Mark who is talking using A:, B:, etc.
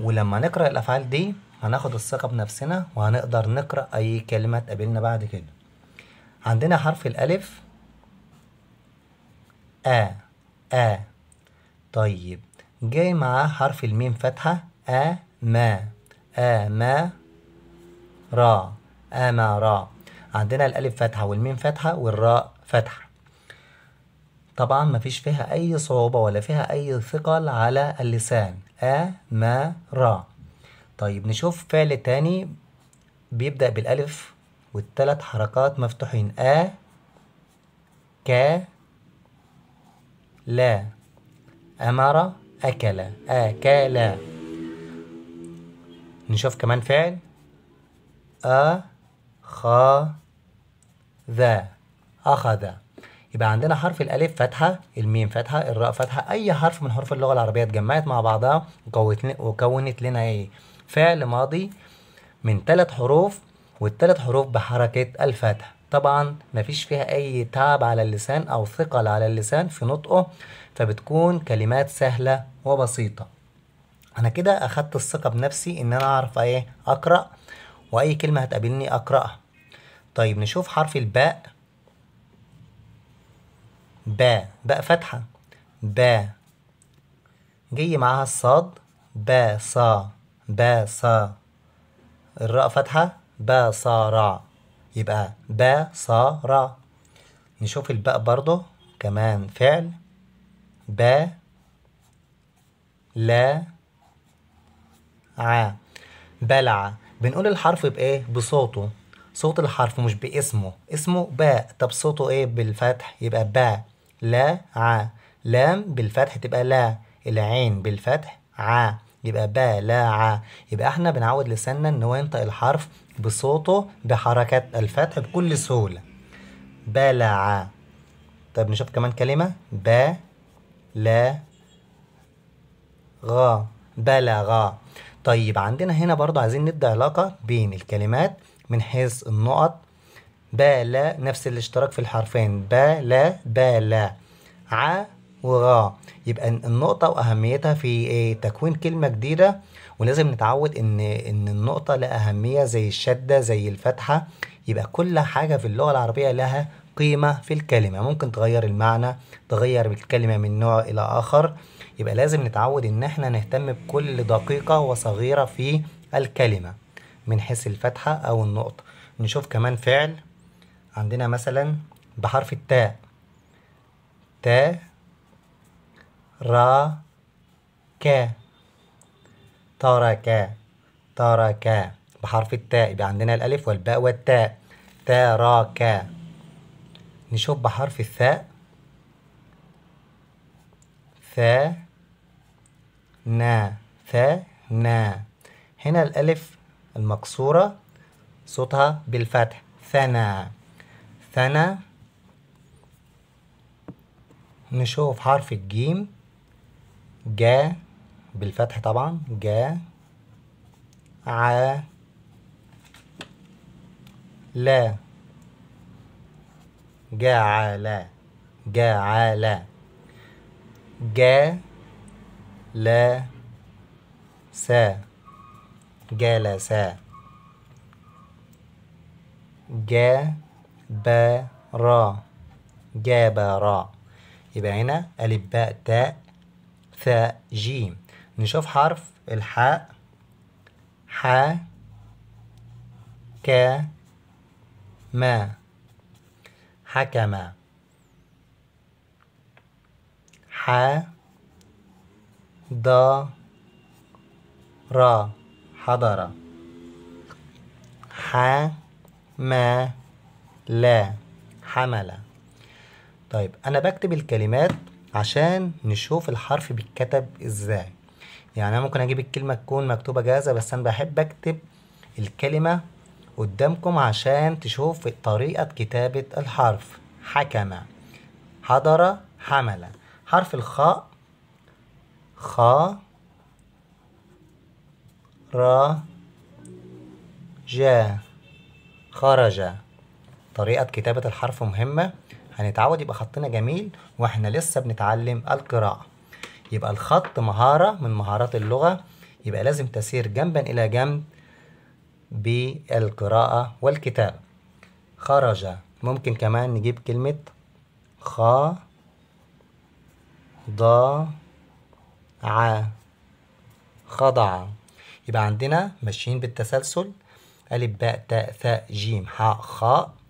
A: ولما نقرأ الأفعال دي هناخد الثقة بنفسنا وهنقدر نقرأ أي كلمة تقابلنا بعد كده عندنا حرف الألف آ آ طيب جاي معاه حرف الميم فتحة آ ما آ ما را آ ما را عندنا الألف فتحة والميم فتحة والراء فتحة طبعا مفيش فيها أي صعوبة ولا فيها أي ثقل على اللسان أمر طيب نشوف فعل تاني بيبدأ بالألف والتلات حركات مفتوحين أ ك لا أمر أكل أكل نشوف كمان فعل أ خ ذا أخذ يبقى عندنا حرف الالف فاتحه الميم فاتحه الراء فاتحه اي حرف من حروف اللغه العربيه اتجمعت مع بعضها وكونت لنا ايه فعل ماضي من ثلاث حروف والثلاث حروف بحركه الفتح طبعا مفيش فيها اي تعب على اللسان او ثقل على اللسان في نطقه فبتكون كلمات سهله وبسيطه انا كده اخدت الثقه بنفسي ان انا اعرف ايه اقرا واي كلمه هتقابلني اقراها طيب نشوف حرف الباء با باء فتحة با جي معاها الصاد با صا با صا الراء فتحة با صا را يبقى با صا را نشوف الباء برضه كمان فعل با لا ع بلع بنقول الحرف بإيه؟ بصوته صوت الحرف مش باسمه اسمه باء طب صوته إيه بالفتح يبقى باء لا ع لام بالفتح تبقى لا العين بالفتح ع يبقى با لا ع يبقى احنا بنعود لساننا ان هو ينطق الحرف بصوته بحركات الفتح بكل سهولة ع طيب نشوف كمان كلمة با لا غا غا طيب عندنا هنا برضو عايزين ندي علاقة بين الكلمات من حيث النقط بالا نفس الاشتراك في الحرفين بالا بالا ع وغا يبقى النقطة وأهميتها في إيه؟ تكوين كلمة جديدة ولازم نتعود إن إن النقطة لها أهمية زي الشدة زي الفتحة يبقى كل حاجة في اللغة العربية لها قيمة في الكلمة ممكن تغير المعنى تغير الكلمة من نوع إلى آخر يبقى لازم نتعود إن إحنا نهتم بكل دقيقة وصغيرة في الكلمة من حيث الفتحة أو النقطة نشوف كمان فعل عندنا مثلا بحرف التاء تا را كا تركا تركا بحرف التاء يبقى عندنا الألف والباء والتاء تراك نشوف بحرف الثاء ثا نا ثا نا هنا الألف المكسورة صوتها بالفتح ثنا ثنا نشوف حرف الجيم جا بالفتح طبعا جا ع لا جعل لا جا لا جا لا سا سا جا جبرا جابرا يبقى هنا ألف باء تاء ثاء جيم نشوف حرف الحاء حا كا ما حكما حا دا را حضر حا ما لا حمل طيب أنا بكتب الكلمات عشان نشوف الحرف بيتكتب إزاي يعني أنا ممكن أجيب الكلمة تكون مكتوبة جاهزة بس أنا بحب أكتب الكلمة قدامكم عشان تشوف طريقة كتابة الحرف حكم حضر حمل حرف الخاء خا را جا خرج طريقة كتابة الحرف مهمة هنتعود يبقى خطنا جميل واحنا لسه بنتعلم القراءة يبقى الخط مهارة من مهارات اللغة يبقى لازم تسير جنبا إلى جنب بالقراءة والكتابة خرج ممكن كمان نجيب كلمة خا ضا ع خضع يبقى عندنا ماشيين بالتسلسل ألف باء تاء ثاء جيم حاء خاء